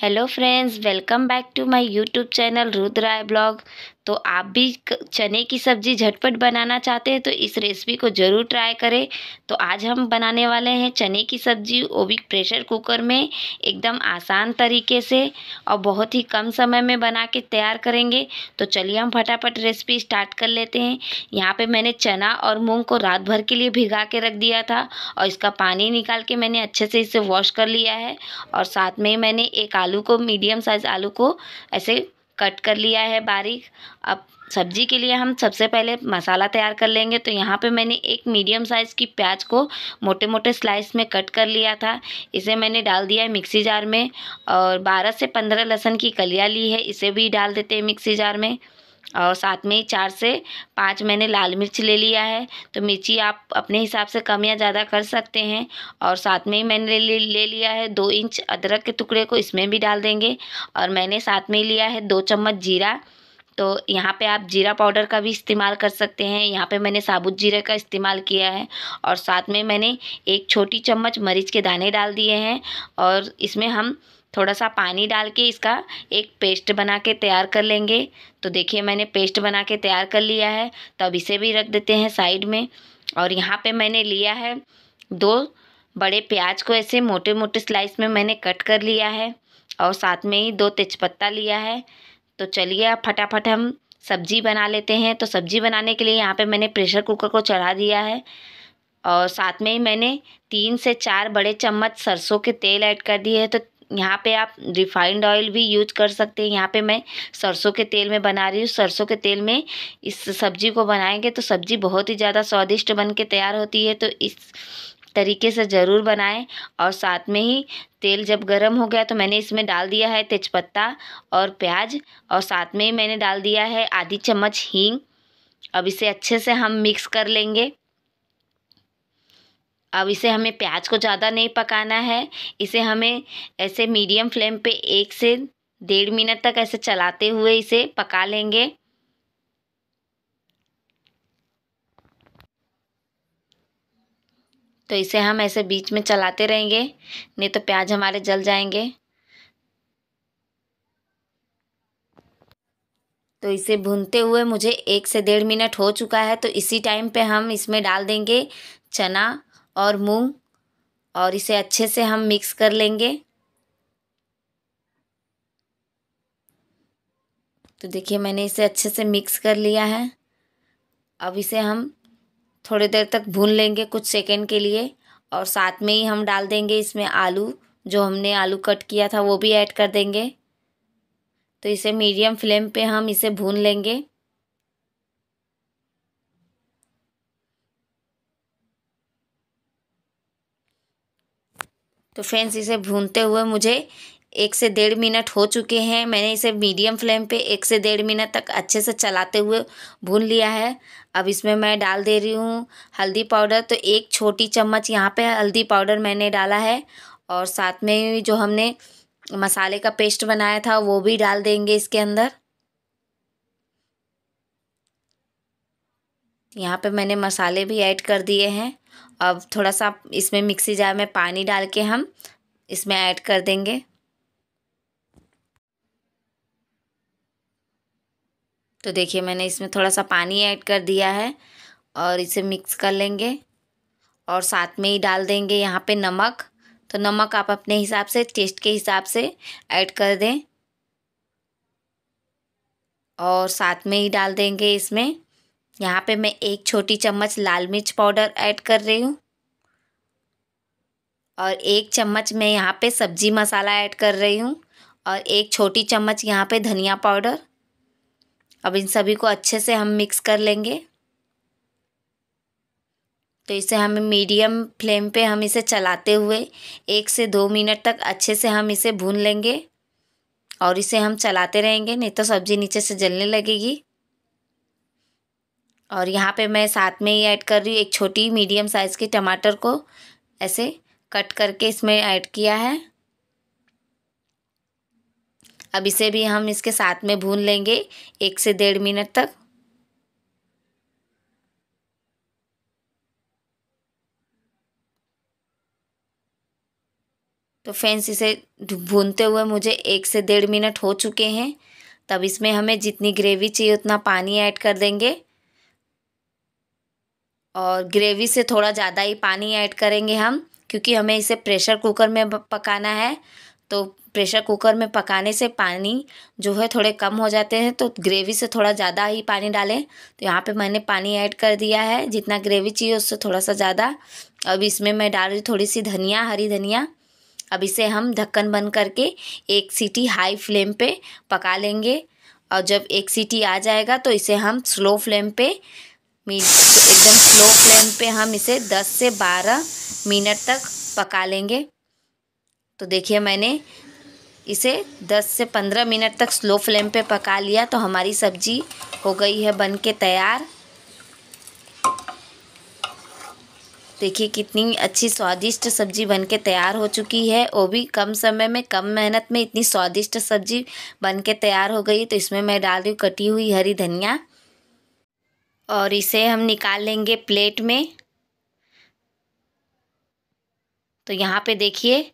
Hello friends, welcome back to my YouTube channel Rudra Blog. तो आप भी चने की सब्ज़ी झटपट बनाना चाहते हैं तो इस रेसिपी को ज़रूर ट्राई करें तो आज हम बनाने वाले हैं चने की सब्ज़ी वो भी प्रेशर कुकर में एकदम आसान तरीके से और बहुत ही कम समय में बना के तैयार करेंगे तो चलिए हम फटाफट रेसिपी स्टार्ट कर लेते हैं यहाँ पे मैंने चना और मूंग को रात भर के लिए भिगा के रख दिया था और इसका पानी निकाल के मैंने अच्छे से इसे वॉश कर लिया है और साथ में मैंने एक आलू को मीडियम साइज़ आलू को ऐसे कट कर लिया है बारीक अब सब्जी के लिए हम सबसे पहले मसाला तैयार कर लेंगे तो यहाँ पे मैंने एक मीडियम साइज़ की प्याज को मोटे मोटे स्लाइस में कट कर लिया था इसे मैंने डाल दिया है मिक्सी जार में और 12 से 15 लहसुन की कलियाँ ली है इसे भी डाल देते हैं मिक्सी जार में और साथ में ही चार से पाँच मैंने लाल मिर्च ले लिया है तो मिर्ची आप अपने हिसाब से कम या ज़्यादा कर सकते हैं और साथ में ही मैंने ले, ले लिया है दो इंच अदरक के टुकड़े को इसमें भी डाल देंगे और मैंने साथ में लिया है दो चम्मच जीरा तो यहाँ पे आप जीरा पाउडर का भी इस्तेमाल कर सकते हैं यहाँ पे मैंने साबुत जीरे का इस्तेमाल किया है और साथ में मैंने एक छोटी चम्मच मरीच के दाने डाल दिए हैं और इसमें हम थोड़ा सा पानी डाल के इसका एक पेस्ट बना के तैयार कर लेंगे तो देखिए मैंने पेस्ट बना के तैयार कर लिया है तो अब इसे भी रख देते हैं साइड में और यहाँ पे मैंने लिया है दो बड़े प्याज को ऐसे मोटे मोटे स्लाइस में मैंने कट कर लिया है और साथ में ही दो तेजपत्ता लिया है तो चलिए अब फटाफट हम सब्जी बना लेते हैं तो सब्जी बनाने के लिए यहाँ पे मैंने प्रेशर कुकर को चढ़ा दिया है और साथ में ही मैंने तीन से चार बड़े चम्मच सरसों के तेल ऐड कर दिए हैं तो यहाँ पे आप रिफाइंड ऑयल भी यूज कर सकते हैं यहाँ पे मैं सरसों के तेल में बना रही हूँ सरसों के तेल में इस सब्जी को बनाएंगे तो सब्जी बहुत ही ज़्यादा स्वादिष्ट बन के तैयार होती है तो इस तरीके से ज़रूर बनाएं और साथ में ही तेल जब गर्म हो गया तो मैंने इसमें डाल दिया है तेज़पत्ता और प्याज और साथ में ही मैंने डाल दिया है आधी चम्मच हींग अब इसे अच्छे से हम मिक्स कर लेंगे अब इसे हमें प्याज को ज़्यादा नहीं पकाना है इसे हमें ऐसे मीडियम फ्लेम पे एक से डेढ़ मिनट तक ऐसे चलाते हुए इसे पका लेंगे तो इसे हम ऐसे बीच में चलाते रहेंगे नहीं तो प्याज हमारे जल जाएंगे तो इसे भूनते हुए मुझे एक से डेढ़ मिनट हो चुका है तो इसी टाइम पे हम इसमें डाल देंगे चना और मूंग और इसे अच्छे से हम मिक्स कर लेंगे तो देखिए मैंने इसे अच्छे से मिक्स कर लिया है अब इसे हम थोड़ी देर तक भून लेंगे कुछ सेकेंड के लिए और साथ में ही हम डाल देंगे इसमें आलू जो हमने आलू कट किया था वो भी ऐड कर देंगे तो इसे मीडियम फ्लेम पे हम इसे भून लेंगे तो फ्रेंड्स इसे भूनते हुए मुझे एक से डेढ़ मिनट हो चुके हैं मैंने इसे मीडियम फ्लेम पे एक से डेढ़ मिनट तक अच्छे से चलाते हुए भून लिया है अब इसमें मैं डाल दे रही हूँ हल्दी पाउडर तो एक छोटी चम्मच यहाँ पे हल्दी पाउडर मैंने डाला है और साथ में जो हमने मसाले का पेस्ट बनाया था वो भी डाल देंगे इसके अंदर यहाँ पे मैंने मसाले भी ऐड कर दिए हैं अब थोड़ा सा इसमें मिक्सी जार में पानी डाल के हम इसमें ऐड कर देंगे तो देखिए मैंने इसमें थोड़ा सा पानी ऐड कर दिया है और इसे मिक्स कर लेंगे और साथ में ही डाल देंगे यहाँ पे नमक तो नमक आप अपने हिसाब से टेस्ट के हिसाब से ऐड कर दें और साथ में ही डाल देंगे इसमें यहाँ पे मैं एक छोटी चम्मच लाल मिर्च पाउडर ऐड कर रही हूँ और एक चम्मच मैं यहाँ पे सब्जी मसाला ऐड कर रही हूँ और एक छोटी चम्मच यहाँ पे धनिया पाउडर अब इन सभी को अच्छे से हम मिक्स कर लेंगे तो इसे हमें मीडियम फ्लेम पे हम इसे चलाते हुए एक से दो मिनट तक अच्छे से हम इसे भून लेंगे और इसे हम चलाते रहेंगे नहीं तो सब्ज़ी नीचे से जलने लगेगी और यहाँ पे मैं साथ में ही ऐड कर रही हूँ एक छोटी मीडियम साइज़ के टमाटर को ऐसे कट करके इसमें ऐड किया है अब इसे भी हम इसके साथ में भून लेंगे एक से डेढ़ मिनट तक तो फ्रेंड्स इसे भूनते हुए मुझे एक से डेढ़ मिनट हो चुके हैं तब इसमें हमें जितनी ग्रेवी चाहिए उतना पानी ऐड कर देंगे और ग्रेवी से थोड़ा ज़्यादा ही पानी ऐड करेंगे हम क्योंकि हमें इसे प्रेशर कुकर में पकाना है तो प्रेशर कुकर में पकाने से पानी जो है थोड़े कम हो जाते हैं तो ग्रेवी से थोड़ा ज़्यादा ही पानी डालें तो यहाँ पे मैंने पानी ऐड कर दिया है जितना ग्रेवी चाहिए उससे थोड़ा सा ज़्यादा अब इसमें मैं डाल रही थोड़ी सी धनिया हरी धनिया अब इसे हम ढक्कन बंद करके एक सीटी हाई फ्लेम पे पका लेंगे और जब एक सीटी आ जाएगा तो इसे हम स्लो फ्लेम पर तो एकदम स्लो फ्लेम पे हम इसे 10 से 12 मिनट तक पका लेंगे तो देखिए मैंने इसे 10 से 15 मिनट तक स्लो फ्लेम पे पका लिया तो हमारी सब्जी हो गई है बन के तैयार देखिए कितनी अच्छी स्वादिष्ट सब्जी बन के तैयार हो चुकी है वो भी कम समय में कम मेहनत में इतनी स्वादिष्ट सब्जी बन के तैयार हो गई तो इसमें मैं डाल रही हूँ कटी हुई हरी धनिया और इसे हम निकाल लेंगे प्लेट में तो यहाँ पे देखिए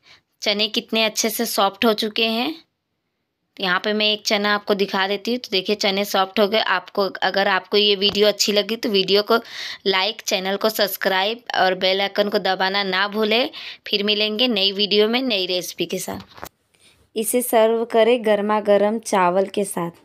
चने कितने अच्छे से सॉफ्ट हो चुके हैं तो यहाँ पे मैं एक चना आपको दिखा देती हूँ तो देखिए चने सॉफ्ट हो गए आपको अगर आपको ये वीडियो अच्छी लगी तो वीडियो को लाइक चैनल को सब्सक्राइब और बेल आइकन को दबाना ना भूले फिर मिलेंगे नई वीडियो में नई रेसिपी के साथ इसे सर्व करें गर्मा गर्म चावल के साथ